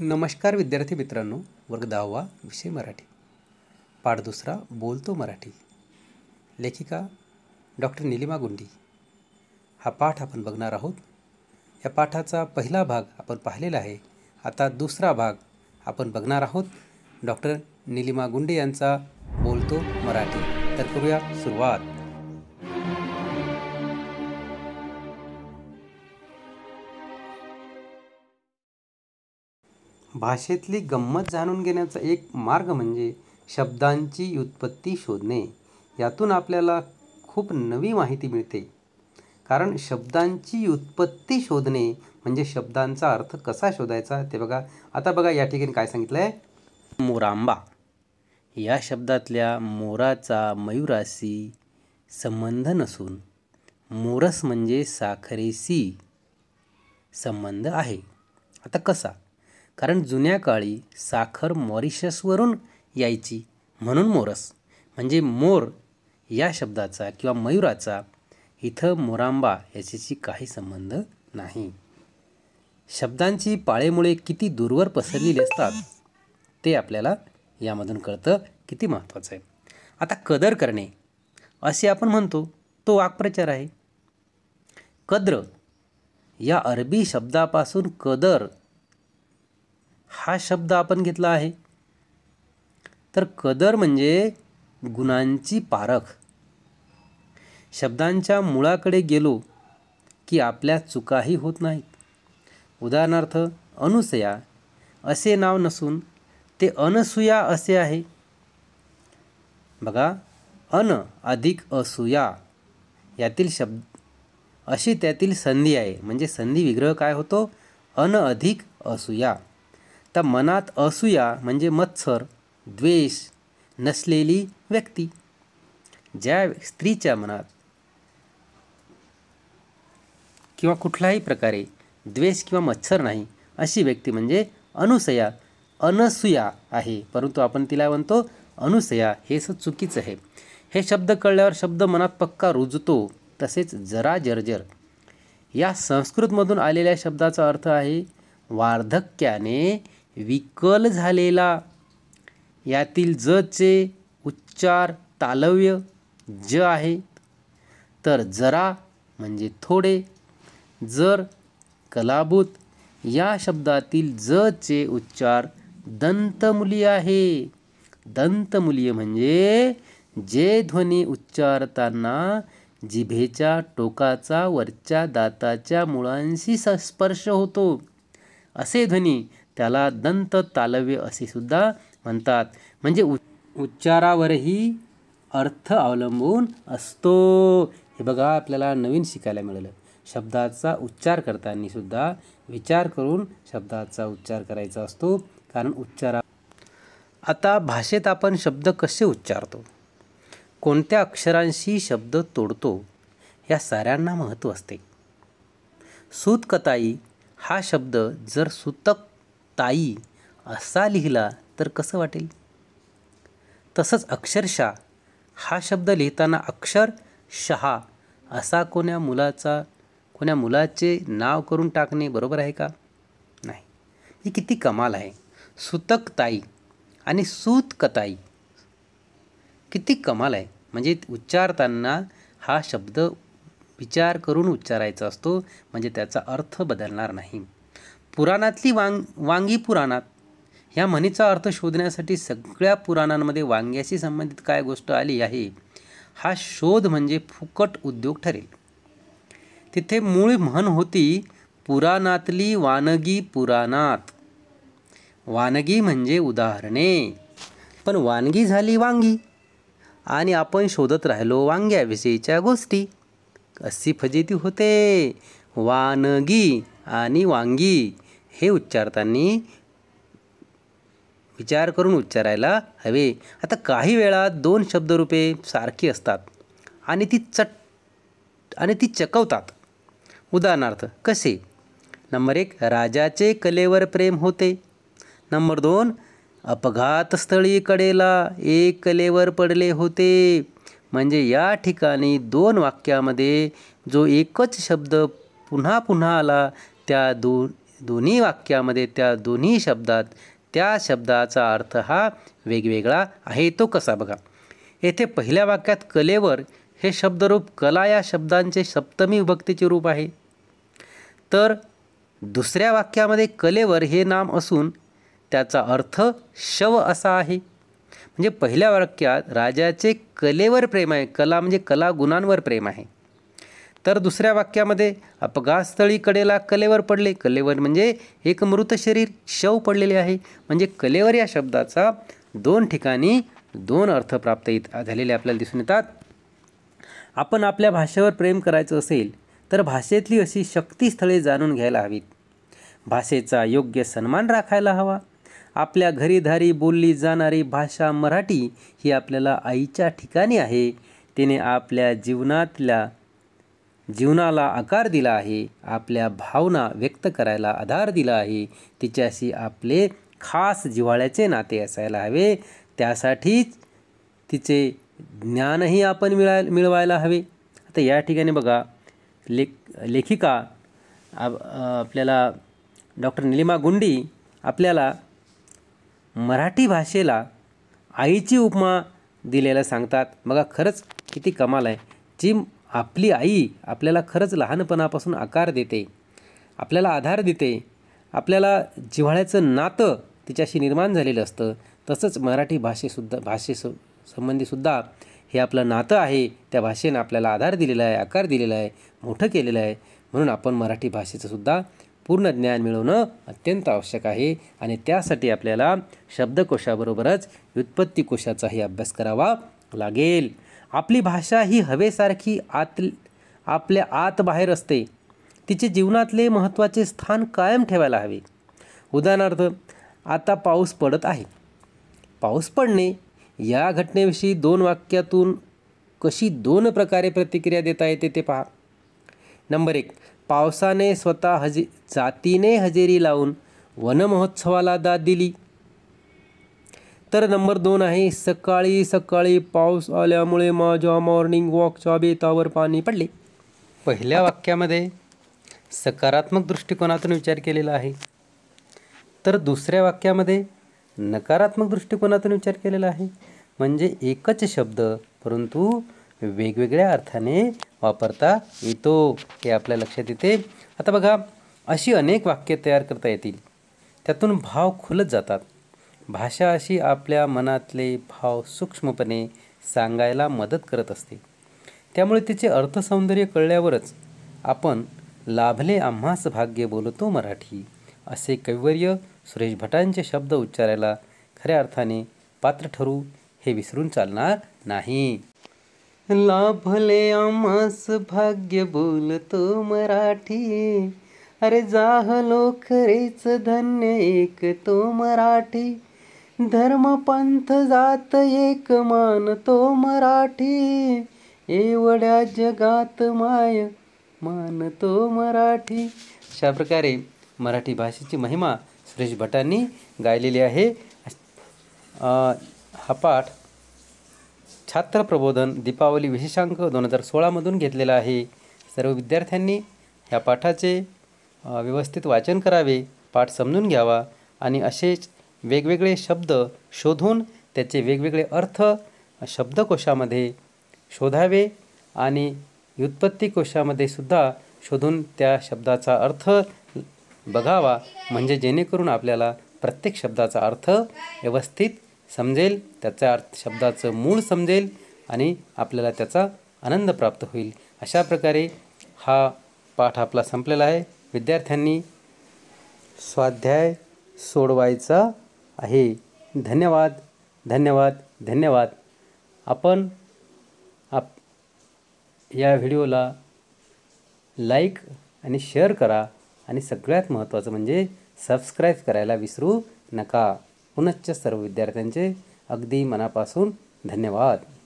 नमस्कार विद्यार्थी मित्रांनो वर्ग दहावा विषय मराठी पाठ दुसरा बोलतो मराठी लेखिका डॉक्टर निलिमा गुंडी हा पाठ आपण बघणार आहोत या पाठाचा पहिला भाग आपण पाहिलेला आहे आता दुसरा भाग आपण बघणार आहोत डॉक्टर निलिमा गुंडे यांचा बोलतो मराठी तर करूया सुरुवात भाषेतली गंमत जाणून घेण्याचा एक मार्ग म्हणजे शब्दांची उत्पत्ती शोधणे यातून आपल्याला खूप नवी माहिती मिळते कारण शब्दांची उत्पत्ती शोधणे म्हणजे शब्दांचा अर्थ कसा शोधायचा ते बघा आता बघा या ठिकाणी काय सांगितलं आहे मोरांबा या शब्दातल्या मोराचा मयुराशी संबंध नसून मोरस म्हणजे साखरेसी संबंध आहे आता कसा कारण जुन्या काळी साखर मॉरिशसवरून यायची म्हणून मोरस म्हणजे मोर या शब्दाचा किंवा मयुराचा इथं मोरांबा याच्याशी काही संबंध नाही शब्दांची पाळेमुळे किती दूरवर पसरलेली असतात ते आपल्याला यामधून कळतं किती महत्त्वाचं आहे आता कदर करणे असे आपण म्हणतो तो वाक्प्रचार आहे कद्र या अरबी शब्दापासून कदर हा शब्द आपण घेतला आहे तर कदर म्हणजे गुणांची पारख शब्दांच्या मुळाकडे गेलो की आपल्या चुकाही होत नाहीत उदाहरणार्थ अनुसया असे नाव नसून ते अनसुया असे आहे बघा अन अधिक असूया यातील शब्द अशी त्यातील संधी आहे म्हणजे संधी विग्रह काय होतो अन अधिक असूया त्या मनात असूया म्हणजे मत्सर द्वेष नसलेली व्यक्ती ज्या स्त्रीच्या मनात किंवा कुठल्याही प्रकारे द्वेष किंवा मत्सर नाही अशी व्यक्ती म्हणजे अनुसया अनसुया आहे परंतु आपण तिला म्हणतो अनुसया हे स चुकीचं आहे हे शब्द कळल्यावर शब्द मनात पक्का रुजतो तसेच जरा जर्जर या संस्कृतमधून आलेल्या शब्दाचा अर्थ आहे वार्धक्याने विकल झालेला यातील जचे उच्चार तालव्य ज आहे तर जरा म्हणजे थोडे जर कलाभूत या शब्दातील जचे उच्चार दंतमुली आहे मुली म्हणजे जे ध्वनी उच्चारताना जिभेच्या टोकाचा वरच्या दाताच्या मुळांशी स्पर्श होतो असे ध्वनी त्याला दंत तालव्य असे सुद्धा म्हणतात म्हणजे उ उच्चारावरही अर्थ अवलंबून असतो हे बघा आपल्याला नवीन शिकायला मिळालं शब्दाचा उच्चार करताना सुद्धा विचार करून शब्दाचा उच्चार करायचा असतो कारण उच्चारा आता भाषेत आपण शब्द कसे उच्चारतो कोणत्या अक्षरांशी शब्द तोडतो या साऱ्यांना महत्त्व असते सूतकताई हा शब्द जर सूतक ताई असा लिहिला तर कसं वाटेल तसंच अक्षरशः हा शब्द लिहिताना अक्षर शहा असा कोण्या मुलाचा कोण्या मुलाचे नाव करून टाकणे बरोबर आहे का नाही ही किती कमाल आहे सुतक ताई आणि सूतकताई किती कमाल आहे म्हणजे उच्चारताना हा शब्द विचार करून उच्चारायचा असतो म्हणजे त्याचा अर्थ बदलणार नाही पुराणातली वांग वांगी पुराणात ह्या म्हणीचा अर्थ शोधण्यासाठी सगळ्या पुराणांमध्ये वांग्याशी संबंधित काय गोष्ट आली आहे हा शोध म्हणजे फुकट उद्योग ठरेल तिथे मूळ म्हण होती पुराणातली वानगी पुराणात वानगी म्हणजे उदाहरणे पण वानगी झाली वांगी आणि आपण शोधत राहिलो वांग्याविषयीच्या गोष्टी कशी फजिती होते वानगी आणि वांगी हे उच्चारताना विचार करून उच्चारायला हवे आता काही वेळा दोन शब्दरूपे सारखी असतात आणि ती चट आणि ती चकवतात उदाहरणार्थ कसे नंबर एक राजाचे कलेवर प्रेम होते नंबर दोन अपघातस्थळीकडेला कडेला एक कलेवर पडले होते म्हणजे या ठिकाणी दोन वाक्यामध्ये जो एकच शब्द पुन्हा पुन्हा आला त्या दोन दोन्ही वाक्यामध्ये त्या दोन्ही शब्दात त्या शब्दाचा अर्थ हा वेगवेगळा आहे तो कसा बघा येथे पहिल्या वाक्यात कलेवर हे शब्दरूप कला या शब्दांचे सप्तमी विभक्तीचे रूप आहे तर दुसऱ्या वाक्यामध्ये कलेवर हे नाम असून त्याचा अर्थ शव असा आहे म्हणजे पहिल्या वाक्यात राजाचे कलेवर प्रेम आहे कला म्हणजे कला गुणांवर प्रेम आहे तर दुसऱ्या वाक्यामध्ये अपघातस्थळी कडेला कलेवर पडले कलेवर म्हणजे एक मृत शरीर शव पडलेले आहे म्हणजे कलेवर या शब्दाचा दोन ठिकाणी दोन अर्थ प्राप्त झालेले आपल्याला दिसून येतात आपण आपल्या भाषेवर प्रेम करायचं असेल तर भाषेतली अशी शक्तीस्थळे जाणून घ्यायला हवीत भाषेचा योग्य सन्मान राखायला हवा आपल्या घरीधारी बोलली जाणारी भाषा मराठी ही आपल्याला आईच्या ठिकाणी आहे तिने आपल्या जीवनातल्या जीवनाला आकार दिला आहे आपल्या भावना व्यक्त करायला आधार दिला आहे तिच्याशी आपले खास जिव्हाळ्याचे नाते असायला हवे त्यासाठीच तिचे ज्ञानही आपण मिळाय मिळवायला हवे आता या ठिकाणी बघा लेख लेखिका आपल्याला डॉक्टर निलिमा गुंडी आपल्याला मराठी भाषेला आईची उपमा दिलेला सांगतात बघा खरंच किती कमाल आहे जी आपली आई आपल्याला खरंच लहानपणापासून आकार देते आपल्याला आधार देते आपल्याला जिव्हाळ्याचं नातं तिच्याशी निर्माण झालेलं असतं तसंच मराठी भाषेसुद्धा भाषे संबंधीसुद्धा हे आपलं नातं आहे त्या भाषेनं आपल्याला आधार दिलेला आहे आकार दिलेला आहे मोठं केलेलं आहे म्हणून आपण मराठी भाषेचंसुद्धा पूर्ण ज्ञान मिळवणं अत्यंत आवश्यक आहे आणि त्यासाठी आपल्याला शब्दकोशाबरोबरच व्युत्पत्तीकोशाचाही अभ्यास करावा लागेल आपली भाषा ही हवेसारखी आत आपल्या आत बाहेर असते तिचे जीवनातले महत्त्वाचे स्थान कायम ठेवायला हवे उदाहरणार्थ आता पाऊस पडत आहे पाऊस पडणे या घटनेविषयी दोन वाक्यातून कशी दोन प्रकारे प्रतिक्रिया देता येते ते पहा नंबर एक पावसाने स्वतः हजे जातीने हजेरी लावून वनमहोत्सवाला दाद दिली तर नंबर दोन आहे सकाळी सकाळी पाऊस आल्यामुळे माझ्या मॉर्निंग वॉकच्या बेतावर पाणी पडले पहिल्या वाक्यामध्ये सकारात्मक दृष्टिकोनातून विचार केलेला आहे तर दुसऱ्या वाक्यामध्ये नकारात्मक दृष्टिकोनातून विचार केलेला आहे म्हणजे एकच शब्द परंतु वेगवेगळ्या अर्थाने वापरता येतो हे आपल्या लक्षात येते आता बघा अशी अनेक वाक्य तयार करता येतील त्यातून भाव खुलत जातात भाषा अशी आपल्या मनातले भाव सूक्ष्मपणे सांगायला मदत करत असते त्यामुळे तिचे अर्थसौंदर्य कळल्यावरच आपण लाभले आम्हास भाग्य बोलतो मराठी असे कैवर्य सुरेश भटांचे शब्द उच्चारायला खऱ्या अर्थाने पात्र ठरू हे विसरून चालणार नाही लाभले आम्हास भाग्य बोलतो मराठी अरे जाहलो खरेच धन्य एक तो मराठी धर्मपंथ जात एक मानतो मराठी एवढ्या जगात माय मानतो मराठी अशा प्रकारे मराठी भाषेची महिमा सुरेश भटांनी गायलेली आहे हा पाठ छात्र प्रबोधन दीपावली विशेषांक दोन हजार सोळामधून घेतलेला आहे सर्व विद्यार्थ्यांनी ह्या पाठाचे व्यवस्थित वाचन करावे पाठ समजून घ्यावा आणि असेच वेगवेगळे शब्द शोधून त्याचे वेगवेगळे अर्थ शब्दकोशामध्ये शोधावे आणि कोशामध्ये सुद्धा शोधून त्या शब्दाचा अर्थ बघावा म्हणजे जेणेकरून आपल्याला प्रत्येक शब्दाचा अर्थ व्यवस्थित समजेल त्याचा अर्थ शब्दाचं मूळ समजेल आणि आपल्याला त्याचा आनंद प्राप्त होईल अशा प्रकारे हा पाठ आपला संपलेला आहे विद्यार्थ्यांनी स्वाध्याय सोडवायचा आहे धन्यवाद धन्यवाद धन्यवाद आपण आप या व्हिडिओला लाईक आणि शेअर करा आणि सगळ्यात महत्त्वाचं म्हणजे सबस्क्राईब करायला विसरू नका पुनश्च सर्व विद्यार्थ्यांचे अगदी मनापासून धन्यवाद